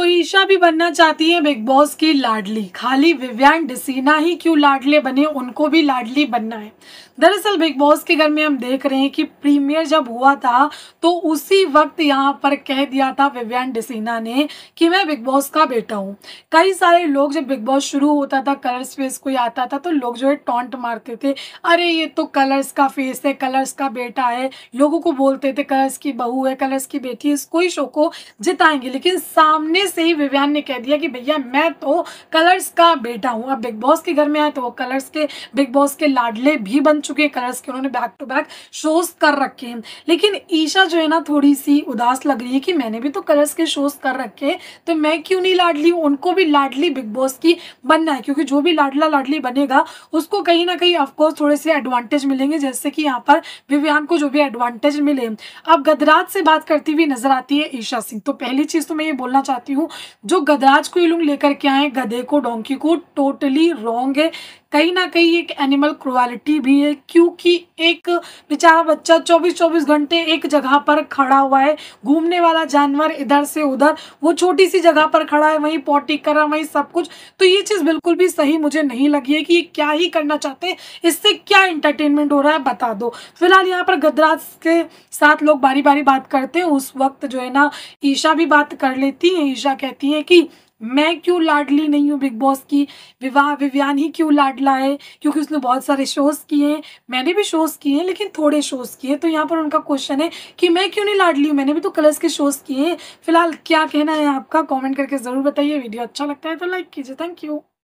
तो ईशा भी बनना चाहती है बिग बॉस की लाडली खाली विवियान डिसीना ही क्यों लाडले बने उनको भी लाडली बनना है दरअसल बिग बॉस के घर में हम देख रहे हैं कि प्रीमियर जब हुआ था तो उसी वक्त यहाँ पर कह दिया था विव्यान डिसीना ने कि मैं बिग बॉस का बेटा हूँ कई सारे लोग जब बिग बॉस शुरू होता था कलर्स फेस कोई आता था तो लोग जो है टॉन्ट मारते थे अरे ये तो कलर्स का फेस है कलर्स का बेटा है लोगों को बोलते थे कलर्स की बहू है कलर्स की बेटी है इसको ही शो को जिताएंगे लेकिन सामने से ही विवियान ने कह दिया कि भैया मैं तो कलर्स का बेटा हूँ अब बिग बॉस के घर में आए तो वो कलर्स के बिग बॉस के लाडले भी बन चुके हैं कलर्स के उन्होंने बैक टू बैक शोज कर रखे हैं लेकिन ईशा जो है ना थोड़ी सी उदास लग रही है कि मैंने भी तो कलर्स के शोज कर रखे हैं तो मैं क्यों नहीं लाडली उनको भी लाडली बिग बॉस की बनना है क्योंकि जो भी लाडला लाडली बनेगा उसको कहीं ना कहीं ऑफकोर्स थोड़े से एडवांटेज मिलेंगे जैसे कि यहाँ पर विवियान को जो भी एडवांटेज मिले अब गदराज से बात करती हुई नजर आती है ईशा सिंह तो पहली चीज़ तो मैं ये बोलना चाहती हूँ करती हूँ जो गदराज को ये लोग लेकर के आए गधे को डोंकी को टोटली रॉन्ग है कहीं ना कहीं एक एनिमल क्रुअलिटी भी है क्योंकि एक बेचारा बच्चा 24-24 घंटे एक जगह पर खड़ा हुआ है घूमने वाला जानवर इधर से उधर वो छोटी सी जगह पर खड़ा है वहीं पोटी करा वहीं सब कुछ तो ये चीज़ बिल्कुल भी सही मुझे नहीं लगी है कि ये क्या ही करना चाहते हैं इससे क्या इंटरटेनमेंट हो रहा है बता दो फिलहाल यहाँ पर गदराज के साथ लोग बारी बारी बात करते हैं उस वक्त जो है ना ईशा भी बात कर लेती हैं ईशा कहती हैं कि मैं क्यों लाडली नहीं हूँ बिग बॉस की विवाह विव्यान ही क्यों लाडला है क्योंकि उसने बहुत सारे शोज़ किए हैं मैंने भी शोज़ किए हैं लेकिन थोड़े शोज़ किए तो यहाँ पर उनका क्वेश्चन है कि मैं क्यों नहीं लाडली हूँ मैंने भी तो कलर्स के शोज़ किए हैं फिलहाल क्या कहना है आपका कॉमेंट करके ज़रूर बताइए वीडियो अच्छा लगता है तो लाइक कीजिए थैंक यू